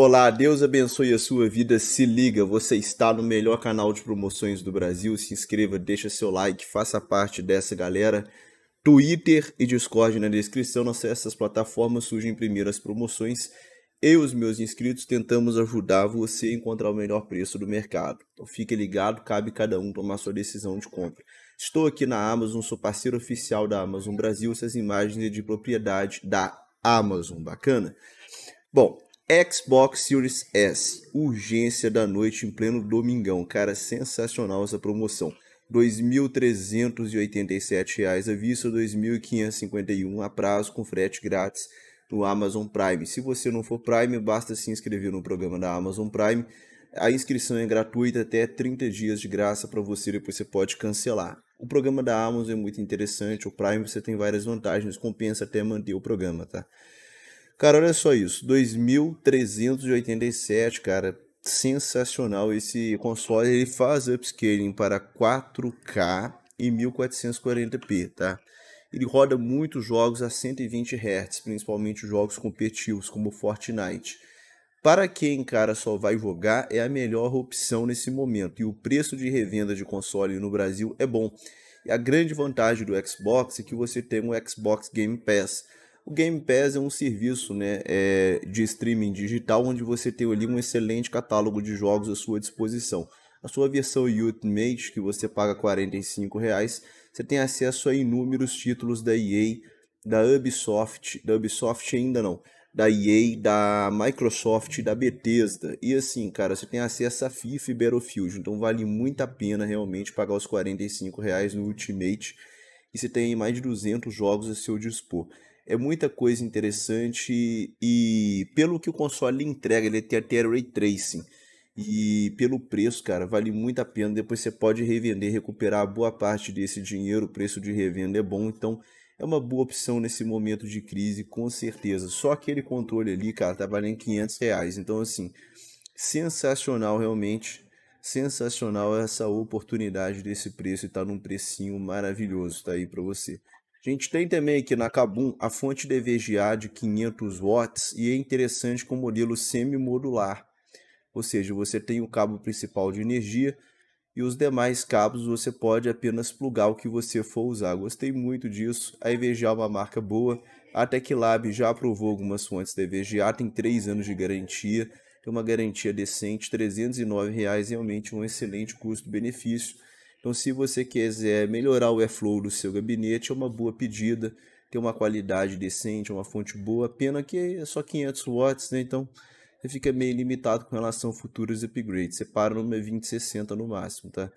Olá, Deus abençoe a sua vida. Se liga, você está no melhor canal de promoções do Brasil. Se inscreva, deixa seu like, faça parte dessa galera. Twitter e Discord na descrição. essas plataformas surgem primeiro as promoções. Eu e os meus inscritos tentamos ajudar você a encontrar o melhor preço do mercado. Então fique ligado, cabe cada um tomar sua decisão de compra. Estou aqui na Amazon, sou parceiro oficial da Amazon Brasil. Essas imagens é de propriedade da Amazon, bacana? Bom, Xbox Series S, urgência da noite em pleno domingão. Cara, sensacional essa promoção. R$ 2.387 à vista, R$ 2.551 a prazo com frete grátis no Amazon Prime. Se você não for Prime, basta se inscrever no programa da Amazon Prime. A inscrição é gratuita até 30 dias de graça para você, depois você pode cancelar. O programa da Amazon é muito interessante, o Prime você tem várias vantagens, compensa até manter o programa, tá? Cara, olha só isso, 2387, cara, sensacional esse console, ele faz upscaling para 4K e 1440p, tá? Ele roda muitos jogos a 120 Hz, principalmente jogos competitivos como Fortnite. Para quem, cara, só vai jogar, é a melhor opção nesse momento. E o preço de revenda de console no Brasil é bom. E a grande vantagem do Xbox é que você tem o Xbox Game Pass o Game Pass é um serviço né, é, de streaming digital onde você tem ali um excelente catálogo de jogos à sua disposição. A sua versão Ultimate, que você paga R$ reais, você tem acesso a inúmeros títulos da EA, da Ubisoft, da Ubisoft ainda não, da EA, da Microsoft, da Bethesda. E assim, cara, você tem acesso a FIFA e Battlefield, então vale muito a pena realmente pagar os 45 reais no Ultimate e você tem mais de 200 jogos a seu dispor é muita coisa interessante e pelo que o console entrega, ele tem até Ray Tracing. E pelo preço, cara, vale muito a pena. Depois você pode revender, recuperar boa parte desse dinheiro. O preço de revenda é bom, então é uma boa opção nesse momento de crise, com certeza. Só aquele controle ali, cara, tá valendo 500 reais. Então, assim, sensacional realmente. Sensacional essa oportunidade desse preço e tá num precinho maravilhoso, tá aí para você. A gente tem também aqui na Kabum a fonte DVGA de 500 watts e é interessante com modelo semi-modular, ou seja, você tem o cabo principal de energia e os demais cabos você pode apenas plugar o que você for usar. Gostei muito disso, a EVGA é uma marca boa, a Techlab já aprovou algumas fontes DVGA, tem 3 anos de garantia, tem uma garantia decente, R$ 309 reais, realmente um excelente custo-benefício então, se você quiser melhorar o airflow do seu gabinete, é uma boa pedida, ter uma qualidade decente, é uma fonte boa, pena que é só 500 watts, né? Então, você fica meio limitado com relação a futuros upgrades. Você para no 2060 no máximo, tá?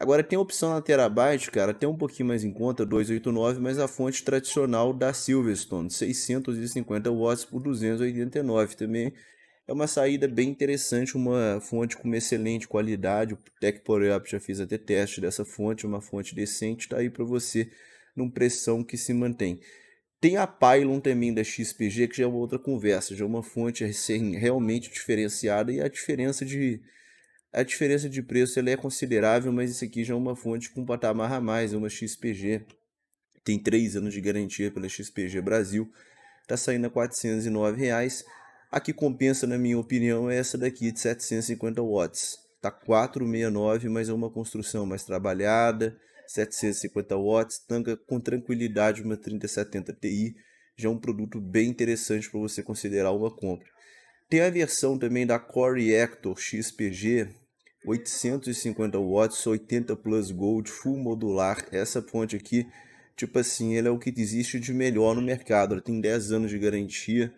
Agora tem a opção na terabyte, cara, Tem um pouquinho mais em conta, 289, mas a fonte tradicional da Silverstone, 650 watts por 289 também é uma saída bem interessante, uma fonte com uma excelente qualidade. O Tech Power Up já fiz até teste dessa fonte, é uma fonte decente, está aí para você numa pressão que se mantém. Tem a Pylon também da XPG, que já é outra conversa, já é uma fonte assim, realmente diferenciada e a diferença de a diferença de preço ela é considerável, mas isso aqui já é uma fonte com um patamar a mais, é uma XPG. Tem 3 anos de garantia pela XPG Brasil, está saindo a R$ 409. Reais. A que compensa, na minha opinião, é essa daqui de 750 watts. Tá 469, mas é uma construção mais trabalhada, 750 watts, tanca com tranquilidade uma 3070 Ti, já é um produto bem interessante para você considerar uma compra. Tem a versão também da Core Actor XPG, 850 watts, 80 Plus Gold, full modular. Essa fonte aqui, tipo assim, ela é o que existe de melhor no mercado. Ela tem 10 anos de garantia,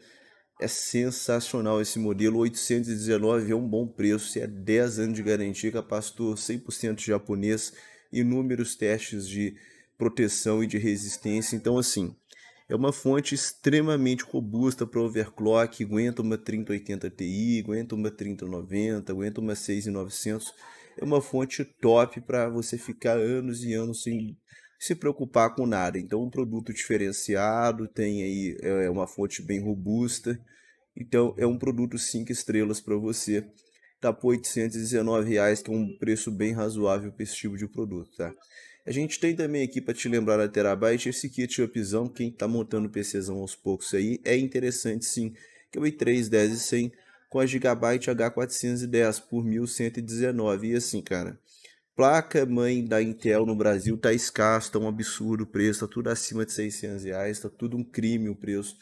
é sensacional esse modelo, 819 é um bom preço, é 10 anos de garantia, capacitor 100% japonês, inúmeros testes de proteção e de resistência. Então assim, é uma fonte extremamente robusta para overclock, aguenta uma 3080 Ti, aguenta uma 3090, aguenta uma 6900. É uma fonte top para você ficar anos e anos sem se preocupar com nada. Então, um produto diferenciado, tem aí é, é uma fonte bem robusta. Então, é um produto 5 estrelas para você. Tá por 819, reais, que é um preço bem razoável para esse tipo de produto, tá? A gente tem também aqui para te lembrar da Terabyte esse kit upzão, quem está montando PCzão aos poucos aí, é interessante sim, que é o i3 100 com a Gigabyte H410 por 1119. E assim, cara, Placa mãe da Intel no Brasil tá escasso tá um absurdo o preço, tá tudo acima de 600 reais, tá tudo um crime o preço.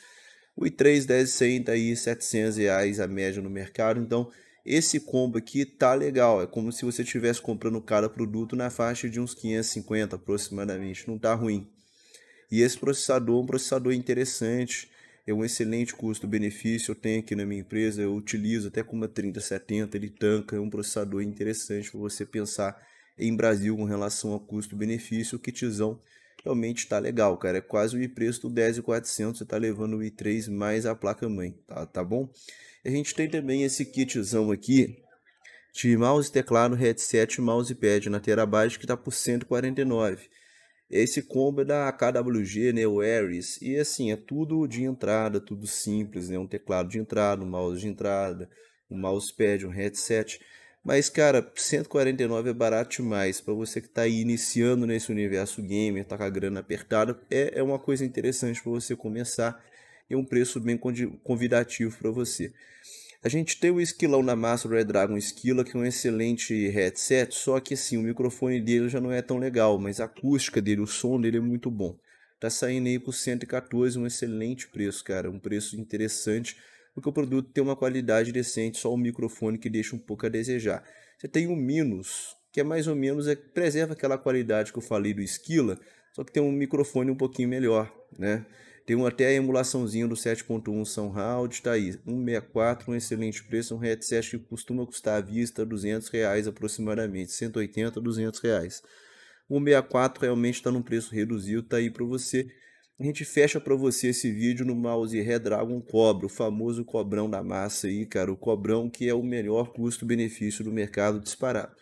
O i3 10100 tá aí 700 reais a média no mercado, então esse combo aqui tá legal, é como se você estivesse comprando cada produto na faixa de uns 550 aproximadamente, não tá ruim. E esse processador é um processador interessante, é um excelente custo-benefício, eu tenho aqui na minha empresa, eu utilizo até com uma 3070, ele tanca, é um processador interessante para você pensar em Brasil com relação a custo-benefício, o Kitzão realmente está legal, cara. É quase o i-preço do 10400, você está levando o i3 mais a placa-mãe, tá, tá bom? A gente tem também esse kitzão aqui de mouse, teclado, headset, mousepad na Terabyte que está por 149. Esse combo é da KWG, né, o Ares, e assim, é tudo de entrada, tudo simples, né, um teclado de entrada, um mouse de entrada, um mousepad, um headset mas, cara, 149 é barato demais. Para você que está aí iniciando nesse universo gamer, tá com a grana apertada, é, é uma coisa interessante para você começar e é um preço bem convidativo para você. A gente tem o Esquilão na massa do Red Dragon Esquila, que é um excelente headset, só que assim, o microfone dele já não é tão legal, mas a acústica dele, o som dele é muito bom. Tá saindo aí por 114, um excelente preço, cara, um preço interessante porque o produto tem uma qualidade decente, só o microfone que deixa um pouco a desejar. Você tem o Minus, que é mais ou menos, é, preserva aquela qualidade que eu falei do Esquila, só que tem um microfone um pouquinho melhor, né? Tem um, até a emulaçãozinha do 7.1 Soundhound, tá aí, 164, um excelente preço, um headset que costuma custar à vista 200 reais aproximadamente, 180, 200 reais. O 64 realmente está num preço reduzido, tá aí para você a gente fecha para você esse vídeo no mouse Redragon Cobra, o famoso cobrão da massa aí, cara. O cobrão que é o melhor custo-benefício do mercado disparado.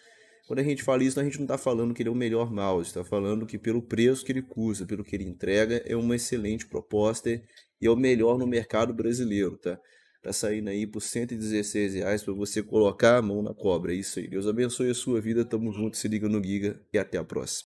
Quando a gente fala isso, a gente não está falando que ele é o melhor mouse, está falando que pelo preço que ele custa, pelo que ele entrega, é uma excelente proposta e é o melhor no mercado brasileiro, tá? Está saindo aí por 116 reais para você colocar a mão na cobra, é isso aí. Deus abençoe a sua vida, tamo junto, se liga no Giga e até a próxima.